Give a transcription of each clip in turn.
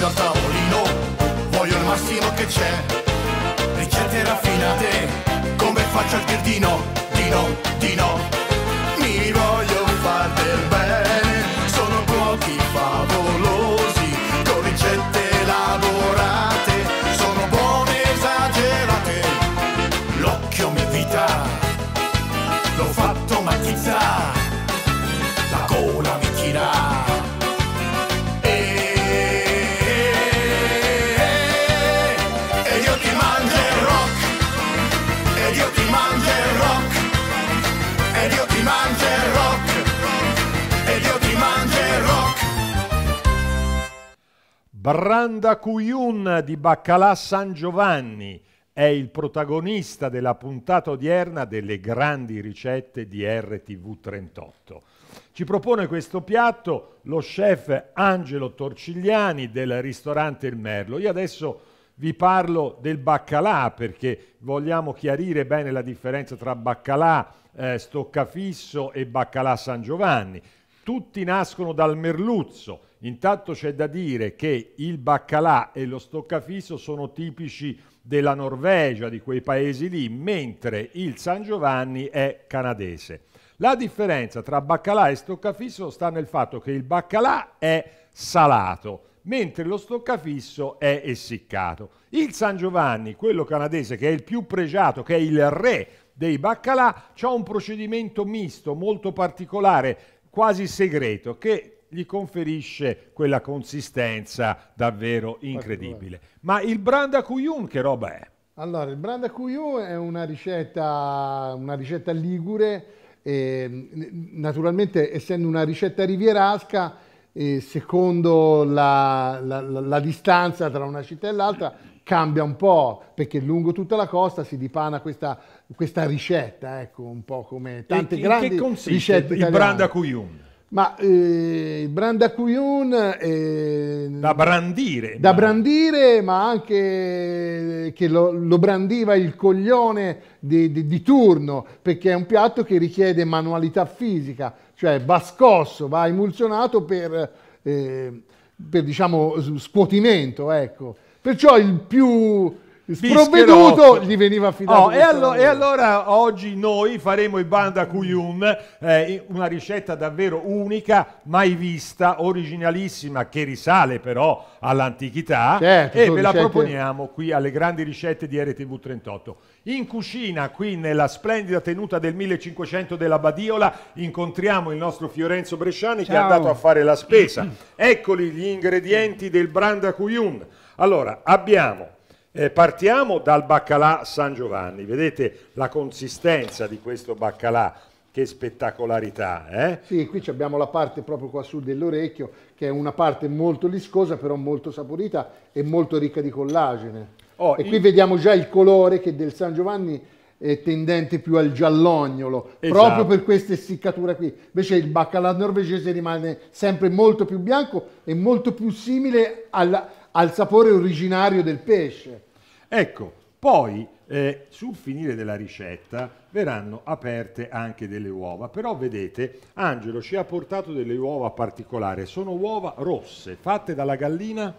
da tavolino, voglio il massimo che c'è, ricette raffinate, come faccio al tir di no, di no, di no, mi voglio Branda Cuyun di Baccalà San Giovanni è il protagonista della puntata odierna delle grandi ricette di RTV38. Ci propone questo piatto lo chef Angelo Torcigliani del ristorante Il Merlo. Io adesso vi parlo del baccalà perché vogliamo chiarire bene la differenza tra baccalà eh, stoccafisso e baccalà San Giovanni tutti nascono dal merluzzo. Intanto c'è da dire che il baccalà e lo stoccafisso sono tipici della Norvegia, di quei paesi lì, mentre il San Giovanni è canadese. La differenza tra baccalà e stoccafisso sta nel fatto che il baccalà è salato, mentre lo stoccafisso è essiccato. Il San Giovanni, quello canadese che è il più pregiato, che è il re dei baccalà, ha un procedimento misto molto particolare quasi segreto che gli conferisce quella consistenza davvero incredibile. Ma il Branda Cuyun che roba è? Allora, il Branda Cuyun è una ricetta, una ricetta ligure, eh, naturalmente essendo una ricetta rivierasca, eh, secondo la, la, la, la, distanza tra una città e l'altra, cambia un po', perché lungo tutta la costa si dipana questa, questa ricetta, ecco, un po' come tante e, grandi ricette italiane. Il brand a Cuyun. Ma eh, il brand Acuyun eh, da brandire, da ma... brandire, ma anche eh, che lo, lo brandiva il coglione di, di, di, turno, perché è un piatto che richiede manualità fisica, cioè va scosso, va emulsionato per, eh, per diciamo, scuotimento, ecco. Perciò il più sprovveduto gli veniva oh, affidato. Oh, e, allo e, allora oggi noi faremo il Banda Kuyun, eh, una ricetta davvero unica, mai vista, originalissima, che risale però all'antichità certo, e ve ricette... la proponiamo qui alle grandi ricette di RTV 38. In cucina, qui nella splendida tenuta del 1500 della Badiola, incontriamo il nostro Fiorenzo Bresciani Ciao. che è andato a fare la spesa. Eccoli gli ingredienti del Branda Cuyun allora, abbiamo eh, partiamo dal baccalà San Giovanni, vedete la consistenza di questo baccalà, che spettacolarità. Eh? Sì, qui abbiamo la parte proprio qua su dell'orecchio, che è una parte molto viscosa, però molto saporita e molto ricca di collagene. Oh, e qui vediamo già il colore che del San Giovanni è tendente più al giallognolo, esatto. proprio per questa essiccatura qui. Invece il baccalà norvegese rimane sempre molto più bianco e molto più simile alla al sapore originario del pesce. Ecco, poi eh, sul finire della ricetta verranno aperte anche delle uova, però vedete Angelo ci ha portato delle uova particolari, sono uova rosse fatte dalla gallina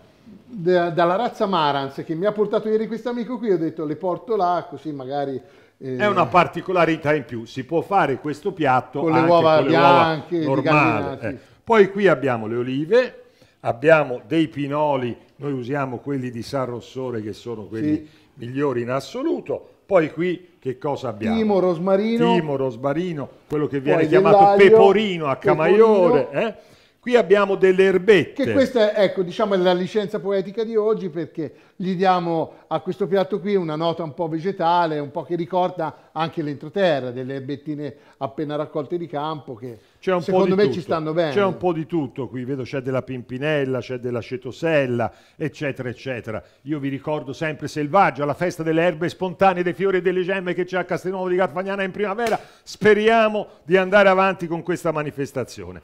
da, dalla razza Marans che mi ha portato ieri questo amico qui, ho detto le porto là così magari eh, è una particolarità in più, si può fare questo piatto con le uova con bianche, le uova normali. Gallina, sì. eh. Poi qui abbiamo le olive, abbiamo dei pinoli, noi usiamo quelli di San Rossore che sono quelli sì. migliori in assoluto, poi qui che cosa abbiamo? Timo Rosmarino, Timo, Rosmarino quello che viene chiamato peporino a Camaiore, eh? Qui abbiamo delle erbette. Che questa è, ecco, diciamo, la licenza poetica di oggi perché gli diamo a questo piatto qui una nota un po' vegetale, un po' che ricorda anche l'entroterra, delle erbettine appena raccolte di campo che secondo me tutto. ci stanno bene. C'è un po' di tutto qui, vedo c'è della pimpinella, c'è della cetosella, eccetera, eccetera. Io vi ricordo sempre Selvaggio, alla festa delle erbe spontanee, dei fiori e delle gemme che c'è a Castelnuovo di Carfagnana in primavera. Speriamo di andare avanti con questa manifestazione.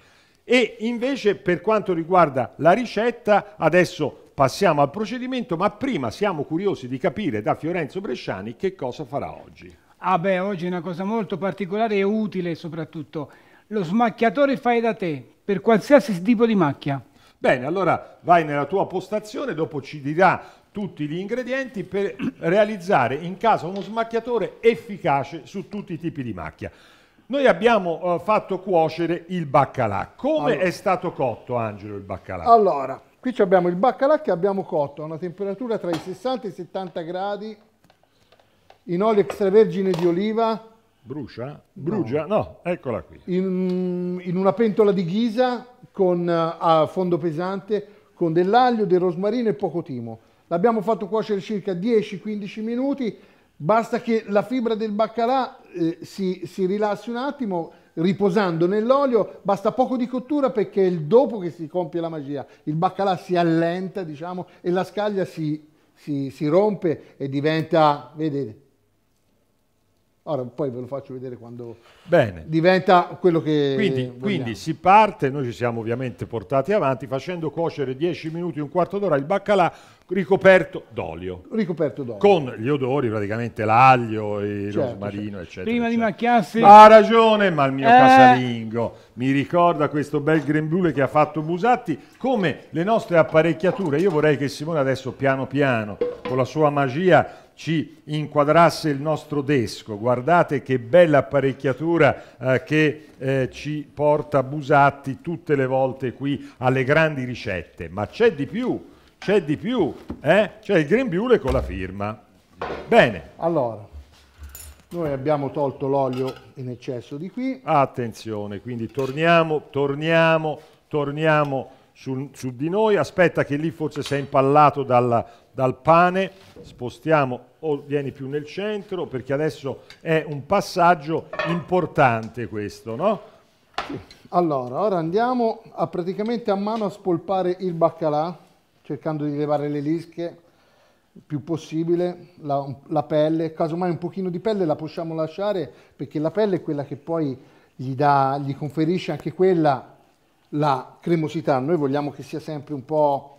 E invece per quanto riguarda la ricetta, adesso passiamo al procedimento, ma prima siamo curiosi di capire da Fiorenzo Bresciani che cosa farà oggi. Ah beh, oggi è una cosa molto particolare e utile soprattutto. Lo smacchiatore fai da te, per qualsiasi tipo di macchia. Bene, allora vai nella tua postazione, dopo ci dirà tutti gli ingredienti per realizzare in casa uno smacchiatore efficace su tutti i tipi di macchia. Noi abbiamo uh, fatto cuocere il baccalà. Come allora. è stato cotto, Angelo, il baccalà? Allora, qui abbiamo il baccalà che abbiamo cotto a una temperatura tra i 60 e i 70 gradi, in olio extravergine di oliva. Brucia? Brugia? No, no eccola qui. In, in, una pentola di ghisa con, eh, a fondo pesante con dell'aglio, del rosmarino e poco timo. L'abbiamo fatto cuocere circa 10-15 minuti, basta che la fibra del baccalà eh, si, si rilassi un attimo riposando nell'olio, basta poco di cottura perché è il dopo che si compie la magia. Il baccalà si allenta, diciamo, e la scaglia si, si, si rompe e diventa, vedete, Ora poi ve lo faccio vedere quando Bene. diventa quello che... Quindi, quindi, si parte, noi ci siamo ovviamente portati avanti facendo cuocere 10 minuti, un quarto d'ora il baccalà ricoperto d'olio. Ricoperto d'olio. Con gli odori praticamente l'aglio, il certo, rosmarino certo. eccetera. Prima eccetera. di macchiarsi... ha ragione, ma il mio eh. casalingo mi ricorda questo bel grembiule che ha fatto Busatti, come le nostre apparecchiature. Io vorrei che Simone adesso piano piano, con la sua magia ci inquadrasse il nostro desco. Guardate che bella apparecchiatura eh, che eh, ci porta Busatti tutte le volte qui alle grandi ricette. Ma c'è di più, c'è di più, eh? c'è il grembiule con la firma. Bene. Allora, noi abbiamo tolto l'olio in eccesso di qui. Attenzione, quindi torniamo, torniamo, torniamo su, su, di noi, aspetta che lì forse si è impallato dalla dal pane, spostiamo o vieni più nel centro, perché adesso è un passaggio importante questo, no? Allora, ora andiamo a praticamente a mano a spolpare il baccalà, cercando di levare le lische il più possibile, la, la pelle, casomai un pochino di pelle la possiamo lasciare, perché la pelle è quella che poi gli, dà, gli conferisce anche quella la cremosità. Noi vogliamo che sia sempre un po'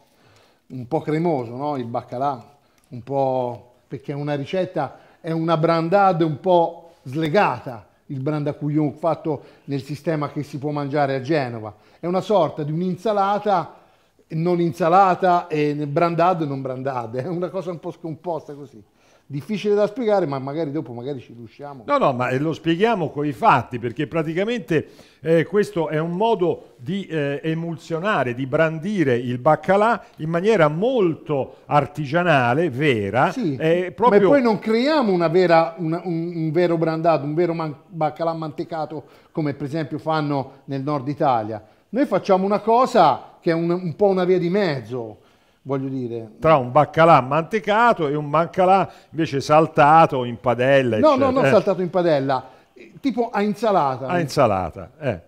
un po' cremoso, no? il baccalà, un po' perché è una ricetta, è una brandade un po' slegata, il brandacouillon fatto nel sistema che si può mangiare a Genova. È una sorta di un'insalata non insalata e brandade non brandade, è una cosa un po' scomposta così difficile da spiegare, ma magari dopo magari ci riusciamo. No, no, ma eh, lo spieghiamo con i fatti, perché praticamente eh, questo è un modo di eh, emulsionare, di brandire il baccalà in maniera molto artigianale, vera. Sì, eh, proprio... ma poi non creiamo una vera, una, un, un, vero brandato, un vero man baccalà mantecato come per esempio fanno nel nord Italia. Noi facciamo una cosa che è un, un po' una via di mezzo, voglio dire... Tra un baccalà mantecato e un baccalà invece saltato in padella. No, eccetera. no, non eh. saltato in padella, tipo a insalata. A insalata, eh.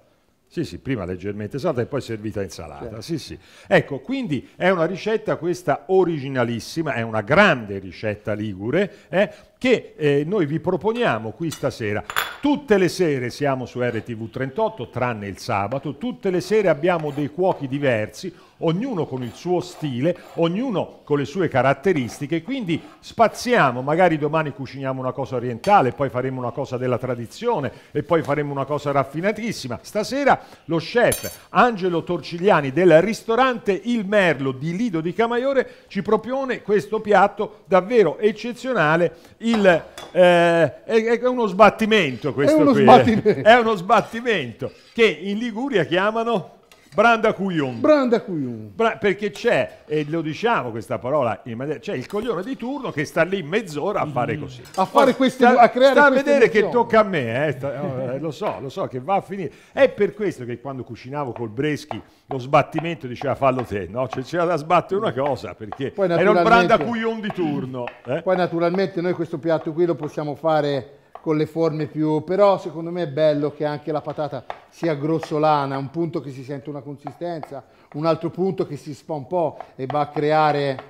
Sì, sì, prima leggermente salata e poi servita insalata. Certo. Sì, sì. Ecco, quindi è una ricetta questa originalissima, è una grande ricetta ligure eh, che eh, noi vi proponiamo qui stasera. Tutte le sere siamo su RTV 38, tranne il sabato, tutte le sere abbiamo dei cuochi diversi ognuno con il suo stile, ognuno con le sue caratteristiche, quindi spaziamo, magari domani cuciniamo una cosa orientale, poi faremo una cosa della tradizione e poi faremo una cosa raffinatissima. Stasera lo chef Angelo Torcigliani del ristorante Il Merlo di Lido di Camaiore ci propone questo piatto davvero eccezionale, il, eh, è, uno sbattimento questo è uno qui, eh. sbattimento. è uno sbattimento che in Liguria chiamano Branda Cuium. Branda Cuium. Bra- perché c'è, e lo diciamo questa parola, c'è il coglione di turno che sta lì mezz'ora a fare mm. così. A fare queste, sta, a creare Sta a vedere emozioni. che tocca a me, eh, sta, oh, eh, lo so, lo so che va a finire. È per questo che quando cucinavo col Breschi lo sbattimento diceva fallo te, no? Cioè, c'era da sbattere una cosa perché era il Branda Cuium di turno. Eh? Poi naturalmente noi questo piatto qui lo possiamo fare con le forme più... però secondo me è bello che anche la patata sia grossolana, un punto che si sente una consistenza, un altro punto che si spa un po' e va a creare...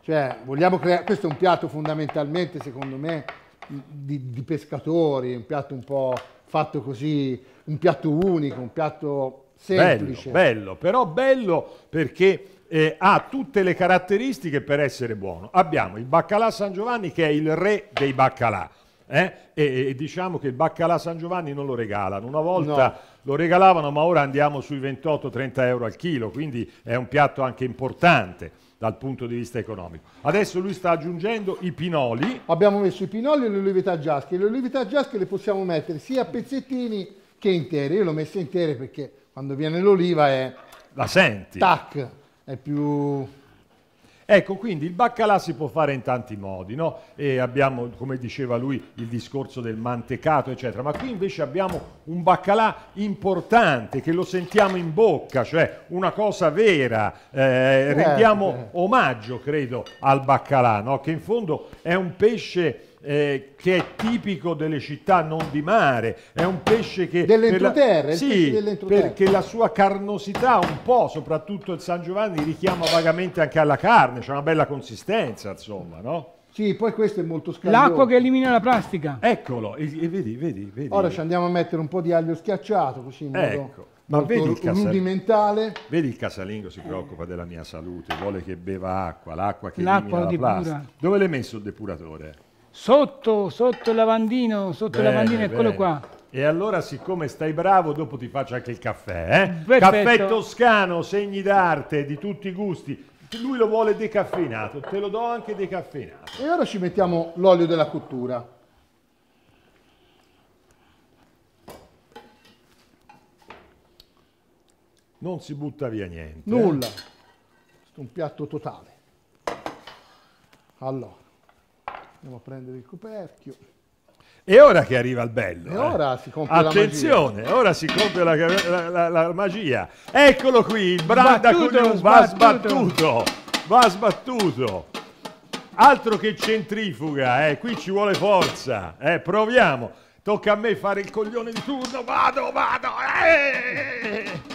Cioè, vogliamo creare... Questo è un piatto fondamentalmente, secondo me, di, di pescatori, un piatto un po' fatto così, un piatto unico, un piatto semplice. Bello, bello però bello perché... Eh, ha tutte le caratteristiche per essere buono. Abbiamo il baccalà San Giovanni che è il re dei baccalà, eh? E, e, diciamo che il baccalà San Giovanni non lo regalano. Una volta no. lo regalavano, ma ora andiamo sui 28-30 euro al chilo, quindi è un piatto anche importante dal punto di vista economico. Adesso lui sta aggiungendo i pinoli. Abbiamo messo i pinoli e le olive taggiasche. Le olive taggiasche le possiamo mettere sia a pezzettini che intere. Io le ho messe intere perché quando viene l'oliva è... La senti. Tac, è più Ecco, quindi il baccalà si può fare in tanti modi, no? E abbiamo, come diceva lui, il discorso del mantecato, eccetera, ma qui invece abbiamo un baccalà importante che lo sentiamo in bocca, cioè una cosa vera, eh, certo. rendiamo omaggio, credo, al baccalà, no? Che in fondo è un pesce eh, che è tipico delle città non di mare, è un pesce che... Dell'entroterra, la... sì, dell perché la sua carnosità un po', soprattutto il San Giovanni, richiama vagamente anche alla carne, c'è una bella consistenza, insomma, no? Sì, poi questo è molto scarico. L'acqua che elimina la plastica. Eccolo, e, e vedi, vedi, vedi. Ora ci andiamo a mettere un po' di aglio schiacciato, così in ecco. modo... Ma vedi il, rudimentale. vedi il casalingo si preoccupa della mia salute, vuole che beva acqua, l'acqua che l'acqua elimina la plastica. Dove l'hai messo il depuratore? Sotto, sotto il lavandino, sotto il lavandino, bene. eccolo qua. E allora, siccome stai bravo, dopo ti faccio anche il caffè. Eh? Caffè toscano, segni d'arte di tutti i gusti. Lui lo vuole decaffeinato, te lo do anche decaffeinato. E ora ci mettiamo l'olio della cottura. Non si butta via niente. Eh? Nulla. Eh? Questo è un piatto totale. Allora. Andiamo a prendere il coperchio. E ora che arriva il bello. E eh? ora si compie Attenzione, la magia. ora si compie la, la, la, la, magia. Eccolo qui, il Branda Cunù va sbattuto. Va sbattuto. Altro che centrifuga, eh? qui ci vuole forza. Eh? Proviamo. Tocca a me fare il coglione di turno. Vado, vado. Eh!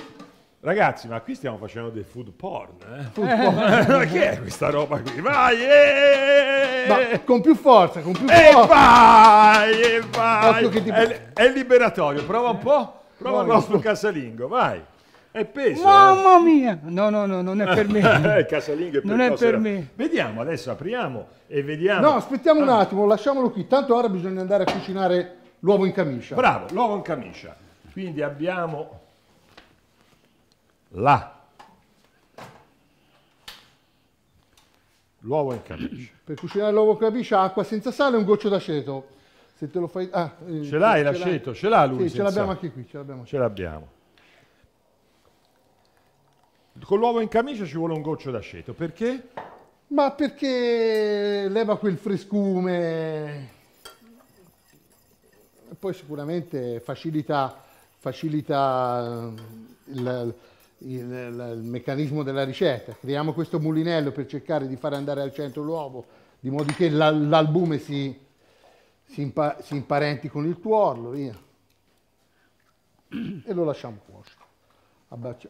Ragazzi, ma qui stiamo facendo del food porn, eh? eh. Food porn. ma che è questa roba qui? Vai! Eh! Ma con più forza, con più e forza! Vai, e vai! Ti... È, è, liberatorio, prova un po', prova il nostro casalingo, vai! È peso! Mamma eh? mia! No, no, no, non è per me. il casalingo è per, non è per era. me. Vediamo, adesso apriamo e vediamo. No, aspettiamo ah. un attimo, lasciamolo qui. Tanto ora bisogna andare a cucinare l'uovo in camicia. Bravo, l'uovo in camicia. Quindi abbiamo là. L'uovo in camicia. Per cucinare l'uovo in camicia, acqua senza sale e un goccio d'aceto. Se te lo fai... Ah, eh, ce l'hai l'aceto, ce l'ha lui. Sì, ce l'abbiamo anche qui, ce l'abbiamo. Ce l'abbiamo. Con l'uovo in camicia ci vuole un goccio d'aceto, perché? Ma perché leva quel frescume, poi sicuramente facilita, facilita ehm, il, il, il, meccanismo della ricetta. creiamo questo mulinello per cercare di far andare al centro l'uovo, di modo che l'albume si, si, impa si, imparenti con il tuorlo, via. E lo lasciamo cuocere.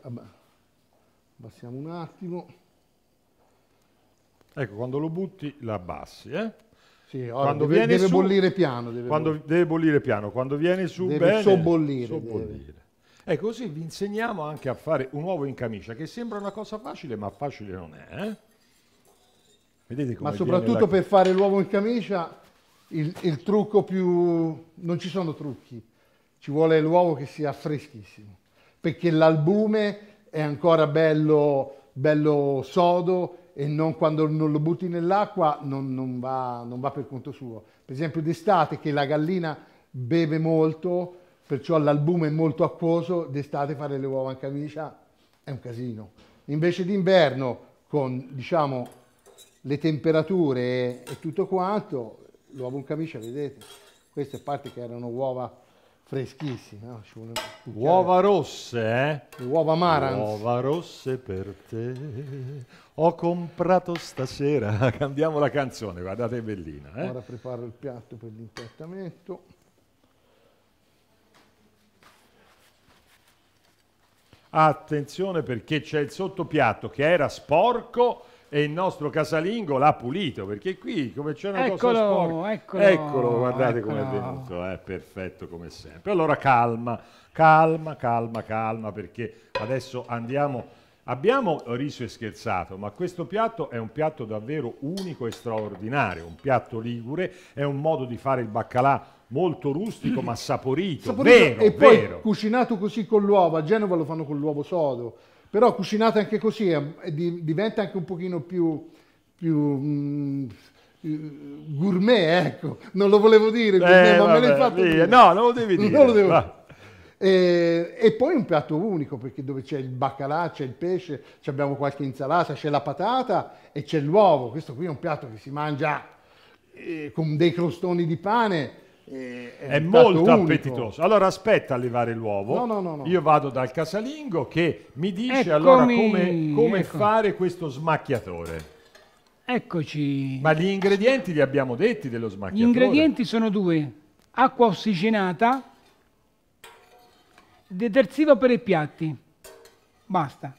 Abbassiamo un attimo. Ecco, quando lo butti la abbassi, eh? Sì, ora, quando deve, viene deve su, bollire piano. Deve quando bollire. deve bollire piano, quando viene su deve bene... Sobbollire. sobbollire. E così vi insegniamo anche a fare un uovo in camicia, che sembra una cosa facile, ma facile non è. Eh? Vedete come ma soprattutto la... per fare l'uovo in camicia, il, il trucco più... non ci sono trucchi, ci vuole l'uovo che sia freschissimo, perché l'albume è ancora bello, bello sodo e non, quando non lo butti nell'acqua non, non, va, non va per conto suo. Per esempio d'estate che la gallina beve molto, perciò l'albume è molto acquoso, d'estate fare le uova in camicia è un casino. Invece d'inverno, con diciamo, le temperature e, tutto quanto, l'uovo in camicia, vedete, queste a parte che erano uova freschissime, no? uova rosse, eh? uova marans. Uova rosse per te, ho comprato stasera, cambiamo la canzone, guardate è bellina. Eh? Ora preparo il piatto per l'impiattamento. Attenzione perché c'è il sottopiatto che era sporco e il nostro casalingo l'ha pulito perché qui come c'è una eccolo, cosa sporca eccolo, eccolo guardate come è venuto è eh, perfetto come sempre allora calma calma calma calma perché adesso andiamo abbiamo riso e scherzato ma questo piatto è un piatto davvero unico e straordinario un piatto ligure è un modo di fare il baccalà molto rustico ma saporito, saporito vero, e poi cucinato così con l'uovo, a Genova lo fanno con l'uovo sodo, però cucinato anche così è, eh, di, diventa anche un pochino più, più mh, mm, gourmet, ecco, non lo volevo dire, eh, gourmet, eh, ma vabbè, me l'hai fatto via. No, non lo devi dire. Non lo devo dire. E, e, poi un piatto unico perché dove c'è il baccalà, c'è il pesce, abbiamo qualche insalata, c'è la patata e c'è l'uovo. Questo qui è un piatto che si mangia eh, con dei crostoni di pane eh, è, è molto unico. appetitoso. Allora aspetta a levare l'uovo. No, no, no, Io vado dal casalingo che mi dice Eccomi, allora come, come fare questo smacchiatore. Eccoci. Ma gli ingredienti li abbiamo detti dello smacchiatore. Gli ingredienti sono due. Acqua ossigenata, detersivo per i piatti. Basta.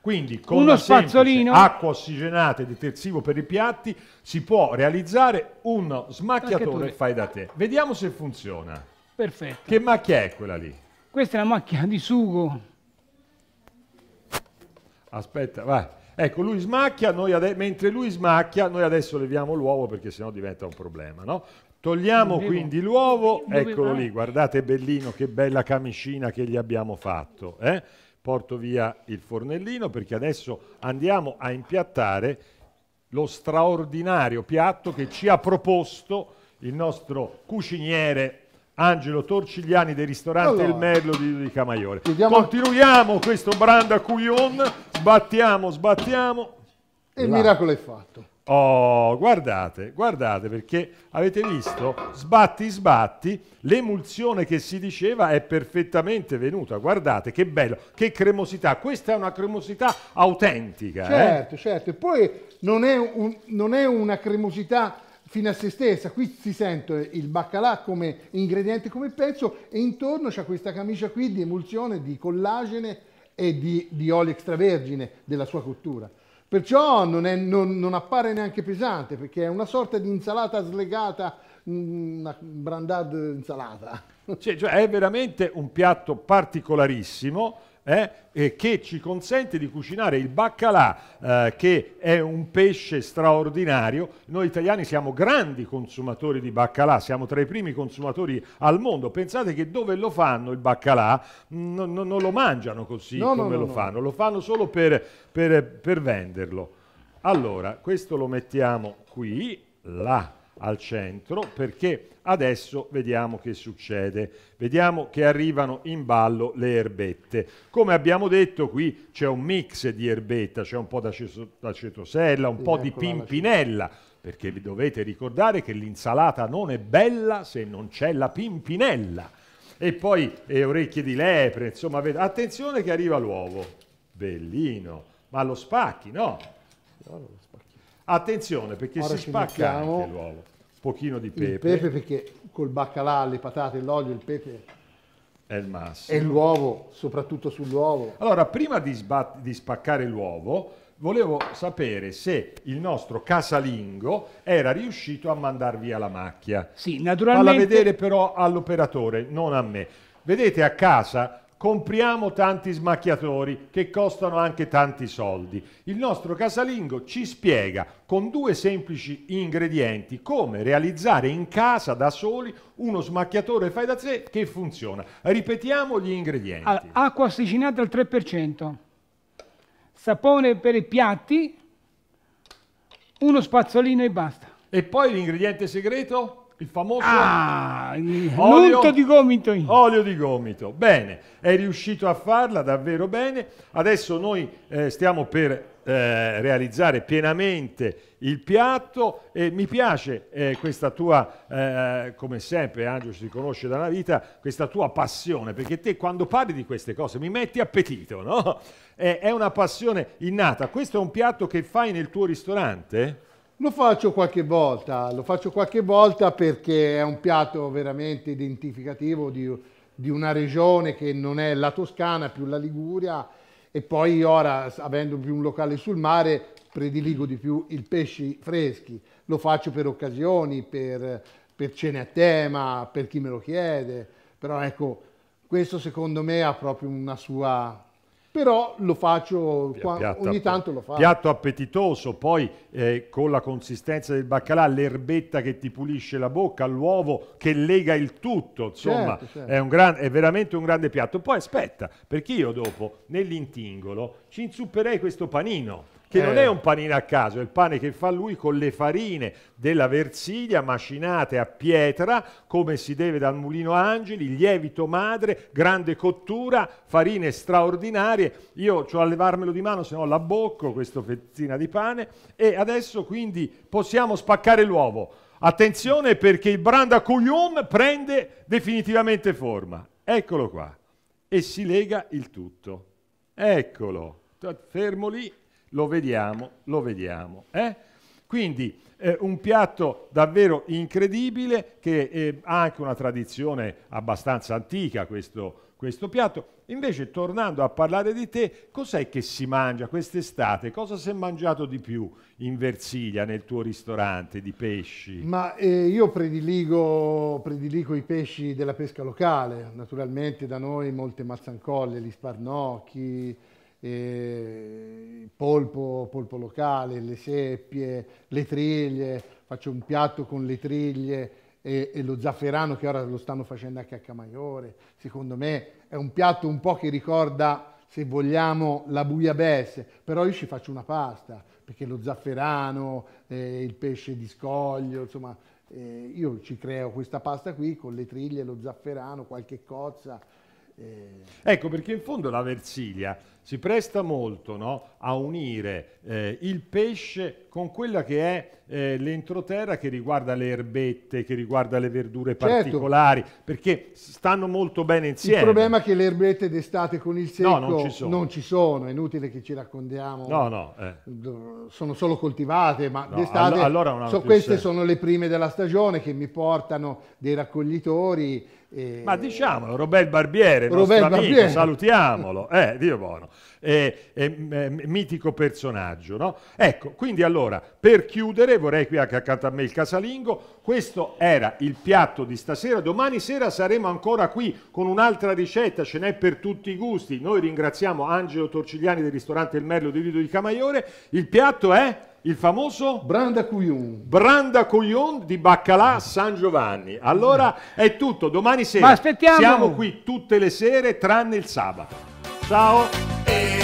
Quindi con uno spazzolino acqua ossigenata e detersivo per i piatti si può realizzare un smacchiatore fai da te. Vediamo se funziona. Perfetto. Che macchia è quella lì? Questa è la macchia di sugo. Aspetta, vai. Ecco, lui smacchia, mentre lui smacchia, noi adesso leviamo l'uovo perché sennò diventa un problema, no? Togliamo Devo. quindi l'uovo, eccolo lì, guardate bellino che bella camicina che gli abbiamo fatto, eh? porto via il fornellino perché adesso andiamo a impiattare lo straordinario piatto che ci ha proposto il nostro cuciniere Angelo Torcigliani del ristorante allora, Il Merlo di, di Maiore. Chiediamo... Continuiamo questo brand a cuion, sbattiamo, sbattiamo. E il miracolo è fatto. Oh, guardate, guardate perché avete visto, sbatti, sbatti, l'emulsione che si diceva è perfettamente venuta. Guardate che bello, che cremosità. Questa è una cremosità autentica. Eh? Certo, eh? certo. E poi non è, un, non è una cremosità fino a se stessa. Qui si sente il baccalà come ingrediente, come pezzo e intorno c'è questa camicia qui di emulsione, di collagene e di, di olio extravergine della sua cottura. Perciò non, è, non, non, appare neanche pesante, perché è una sorta di insalata slegata, mm, una brandad insalata. Cioè, cioè è veramente un piatto particolarissimo, eh, che ci consente di cucinare il baccalà, eh, che è un pesce straordinario. Noi italiani siamo grandi consumatori di baccalà, siamo tra i primi consumatori al mondo. Pensate che dove lo fanno il baccalà mm, non, non lo mangiano così no, come no, no, lo fanno, lo fanno solo per, per, per venderlo. Allora, questo lo mettiamo qui, là al centro, perché Adesso vediamo che succede, vediamo che arrivano in ballo le erbette. Come abbiamo detto qui c'è un mix di erbetta, c'è un po' d'acetosella, un sì, po' di pimpinella, perché vi dovete ricordare che l'insalata non è bella se non c'è la pimpinella. E poi eh, orecchie di lepre, insomma, attenzione che arriva l'uovo. Bellino, ma lo spacchi, no? Attenzione perché Ora si spacca anche l'uovo pochino di pepe. Il pepe perché col baccalà, le patate, l'olio, il pepe è il massimo. E l'uovo, soprattutto sull'uovo. Allora, prima di, di spaccare l'uovo, volevo sapere se il nostro casalingo era riuscito a mandar via la macchia. Sì, naturalmente. Falla vedere però all'operatore, non a me. Vedete a casa compriamo tanti smacchiatori che costano anche tanti soldi. Il nostro casalingo ci spiega con due semplici ingredienti come realizzare in casa da soli uno smacchiatore fai da sé che funziona. Ripetiamo gli ingredienti. Allora, acqua assicinata al 3%, sapone per i piatti, uno spazzolino e basta. E poi l'ingrediente segreto? Il famoso ah, olio di gomito. Olio di gomito. Bene, è riuscito a farla davvero bene. Adesso noi eh, stiamo per eh, realizzare pienamente il piatto e mi piace eh, questa tua, eh, come sempre Angelo si conosce dalla vita, questa tua passione, perché te quando parli di queste cose mi metti appetito, no? è una passione innata. Questo è un piatto che fai nel tuo ristorante? Lo faccio qualche volta, lo faccio qualche volta perché è un piatto veramente identificativo di, di una regione che non è la Toscana, più la Liguria e poi ora, avendo più un locale sul mare, prediligo di più i pesci freschi. Lo faccio per occasioni, per, per cene a tema, per chi me lo chiede, però ecco, questo secondo me ha proprio una sua però lo faccio qua, piatto, ogni tanto lo faccio. Piatto appetitoso, poi eh, con la consistenza del baccalà, l'erbetta che ti pulisce la bocca, l'uovo che lega il tutto, insomma certo, certo. È, un gran, è veramente un grande piatto. Poi aspetta, perché io dopo nell'intingolo ci inzupperei questo panino che eh. non è eh. un panino a caso, è il pane che fa lui con le farine della Versilia macinate a pietra, come si deve dal mulino Angeli, lievito madre, grande cottura, farine straordinarie. Io ho a levarmelo di mano, se no l'abbocco, questo fezzina di pane. E adesso quindi possiamo spaccare l'uovo. Attenzione perché il branda cuglion prende definitivamente forma. Eccolo qua. E si lega il tutto. Eccolo. Fermo lì lo vediamo, lo vediamo. Eh? Quindi eh, un piatto davvero incredibile che eh, ha anche una tradizione abbastanza antica questo, questo piatto. Invece tornando a parlare di te, cos'è che si mangia quest'estate? Cosa si è mangiato di più in Versilia, nel tuo ristorante di pesci? Ma eh, io prediligo, prediligo, i pesci della pesca locale, naturalmente da noi molte mazzancolle, gli sparnocchi, eh, polpo, polpo locale, le seppie, le triglie, faccio un piatto con le triglie e, e, lo zafferano che ora lo stanno facendo anche a Camaiore. Secondo me è un piatto un po' che ricorda, se vogliamo, la buiabesse, però io ci faccio una pasta, perché lo zafferano, eh, il pesce di scoglio, insomma, eh, io ci creo questa pasta qui con le triglie, lo zafferano, qualche cozza, eh, ecco perché in fondo la Versilia si presta molto no, a unire eh, il pesce con quella che è eh, l'entroterra che riguarda le erbette, che riguarda le verdure certo. particolari, perché stanno molto bene insieme. Il problema è che le erbette d'estate con il secco no, non, ci non, ci sono, è inutile che ci raccontiamo, no, no, eh. sono solo coltivate, ma d'estate all allora so, queste senso. sono le prime della stagione che mi portano dei raccoglitori e... Eh, Ma diciamolo, Robert Barbiere, Robert nostro Barbiere. amico, salutiamolo, eh, Dio buono, eh, eh, eh mitico personaggio, no? Ecco, quindi allora, per chiudere, vorrei qui accanto a me il casalingo, questo era il piatto di stasera, domani sera saremo ancora qui con un'altra ricetta, ce n'è per tutti i gusti, noi ringraziamo Angelo Torcigliani del ristorante Il Merlo di Vito di Camaiore, il piatto è... Il famoso? Branda Cuion. Branda Cuion di Baccalà San Giovanni. Allora è tutto, domani sera. Ma aspettiamo. Siamo qui tutte le sere tranne il sabato. Ciao. Eh.